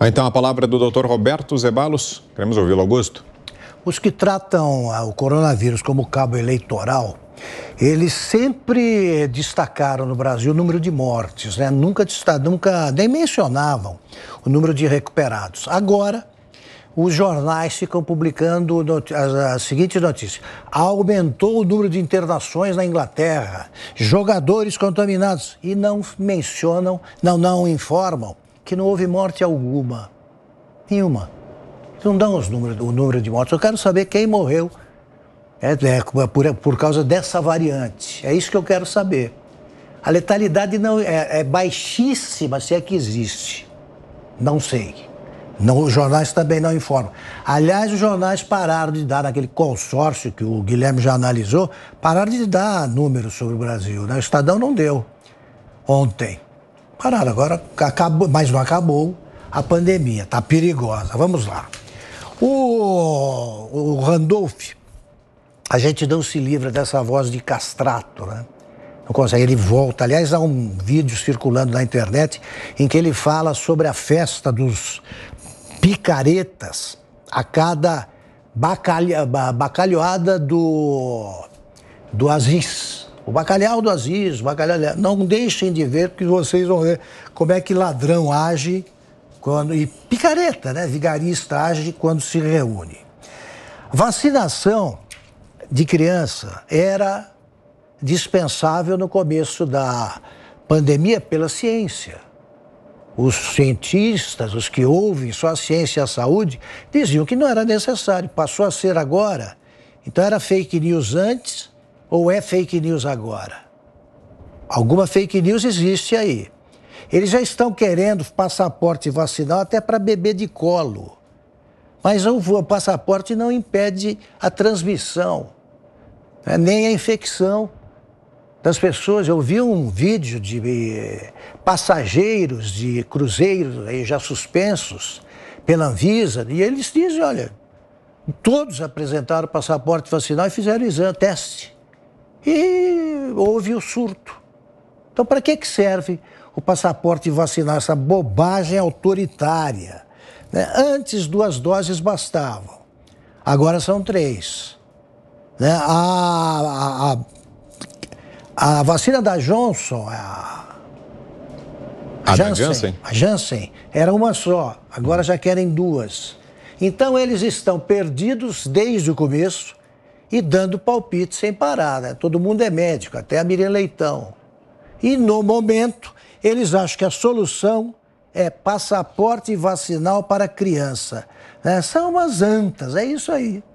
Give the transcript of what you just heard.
Então, a palavra do Dr. Roberto Zebalos. Queremos ouvi-lo, Augusto. Os que tratam ah, o coronavírus como cabo eleitoral, eles sempre destacaram no Brasil o número de mortes, né? Nunca, nunca nem mencionavam o número de recuperados. Agora, os jornais ficam publicando as a seguinte notícia: aumentou o número de internações na Inglaterra, jogadores contaminados e não mencionam, não, não informam que não houve morte alguma. Nenhuma. não dão os números, o número de mortes. Eu quero saber quem morreu é, é, por, por causa dessa variante. É isso que eu quero saber. A letalidade não é, é baixíssima, se é que existe. Não sei. Não, os jornais também não informam. Aliás, os jornais pararam de dar, naquele consórcio que o Guilherme já analisou, pararam de dar números sobre o Brasil. Né? O Estadão não deu ontem parada. Agora acabou, mas não acabou a pandemia, está perigosa. Vamos lá. O, o Randolph, a gente não se livra dessa voz de castrato, né? Não consegue, ele volta. Aliás, há um vídeo circulando na internet em que ele fala sobre a festa dos picaretas a cada bacalha, bacalhoada do, do Aziz. O bacalhau do Aziz, o bacalhau. Não deixem de ver, porque vocês vão ver como é que ladrão age quando. E picareta, né? Vigarista age quando se reúne. Vacinação de criança era dispensável no começo da pandemia pela ciência. Os cientistas, os que ouvem só a ciência e a saúde, diziam que não era necessário, passou a ser agora. Então era fake news antes ou é fake news agora? Alguma fake news existe aí. Eles já estão querendo passaporte vacinal até para beber de colo. Mas o passaporte não impede a transmissão, né? nem a infecção das pessoas. Eu vi um vídeo de eh, passageiros de cruzeiros aí já suspensos pela Anvisa, e eles dizem: olha, todos apresentaram passaporte vacinal e fizeram exame, teste e houve o surto. Então, para que, que serve o passaporte vacinar? Essa bobagem autoritária. Né? Antes, duas doses bastavam, agora são três. Né? A, a, a, a, vacina da Johnson, a, a Janssen, Janssen? a Janssen, era uma só, agora já querem duas. Então, eles estão perdidos desde o começo e dando palpite sem parar. Né? Todo mundo é médico, até a Miriam Leitão. E no momento, eles acham que a solução é passaporte vacinal para criança. Né? São umas antas, é isso aí.